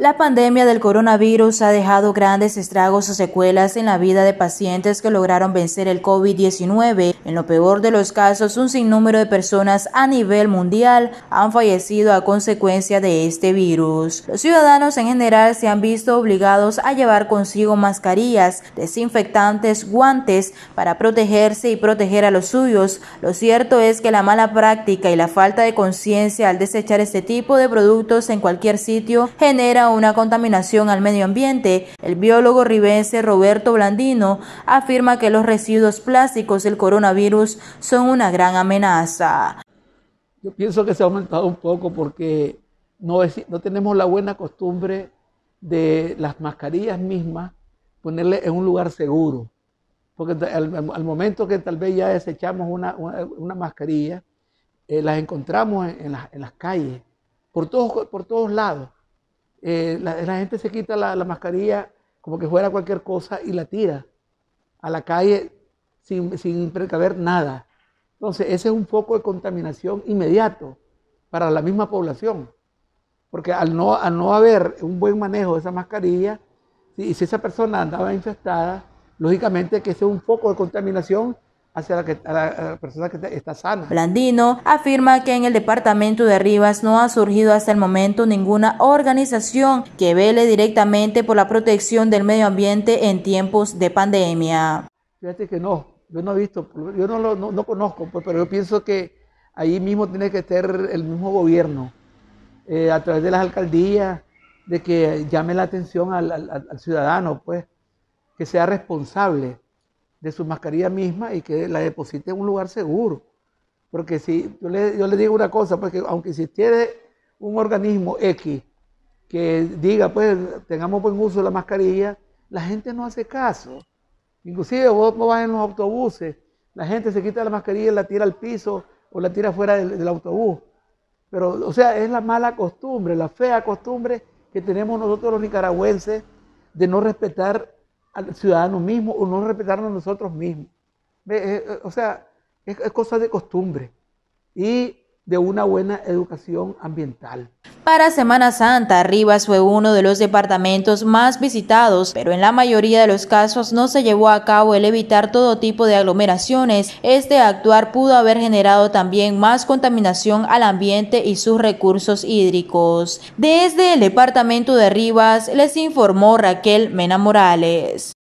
La pandemia del coronavirus ha dejado grandes estragos o secuelas en la vida de pacientes que lograron vencer el COVID-19. En lo peor de los casos, un sinnúmero de personas a nivel mundial han fallecido a consecuencia de este virus. Los ciudadanos en general se han visto obligados a llevar consigo mascarillas, desinfectantes, guantes para protegerse y proteger a los suyos. Lo cierto es que la mala práctica y la falta de conciencia al desechar este tipo de productos en cualquier sitio genera una contaminación al medio ambiente. El biólogo ribense Roberto Blandino afirma que los residuos plásticos del coronavirus son una gran amenaza. Yo pienso que se ha aumentado un poco porque no, no tenemos la buena costumbre de las mascarillas mismas ponerle en un lugar seguro. Porque al, momento que tal vez ya desechamos una, mascarilla, eh, las encontramos en, las, en las calles, por todos, por todos lados. Eh, la, gente se quita la, mascarilla como que fuera cualquier cosa y la tira a la calle sin, sin precaver nada. Entonces, ese es un foco de contaminación inmediato para la misma población. Porque al no, no haber un buen manejo de esa mascarilla, y si esa persona andaba infectada lógicamente que ese es un foco de contaminación hacia la, persona que está sana. Blandino afirma que en el departamento de Rivas no ha surgido hasta el momento ninguna organización que vele directamente por la protección del medio ambiente en tiempos de pandemia. Fíjate que no, yo no he visto, yo no, lo, conozco, pues, pero yo pienso que ahí mismo tiene que estar el mismo gobierno, eh, a través de las alcaldías, de que llame la atención al, al ciudadano, pues, que sea responsable de su mascarilla misma y que la deposite en un lugar seguro. Porque si yo le, digo una cosa, porque pues, aunque aunque tiene un organismo X que diga, pues tengamos buen uso de la mascarilla, la gente no hace caso. Inclusive vos no vas en los autobuses, la gente se quita la mascarilla y la tira al piso o la tira fuera del, del autobús. Pero, o sea, es la mala costumbre, la fea costumbre que tenemos nosotros los nicaragüenses de no respetar al ciudadano mismo o no respetarnos nosotros mismos. Eh, eh, o sea, es, cosa de costumbre. Y de una buena educación ambiental. Para Semana Santa, Rivas fue uno de los departamentos más visitados, pero en la mayoría de los casos no se llevó a cabo el evitar todo tipo de aglomeraciones. Este actuar pudo haber generado también más contaminación al ambiente y sus recursos hídricos. Desde el departamento de Rivas les informó Raquel Mena Morales.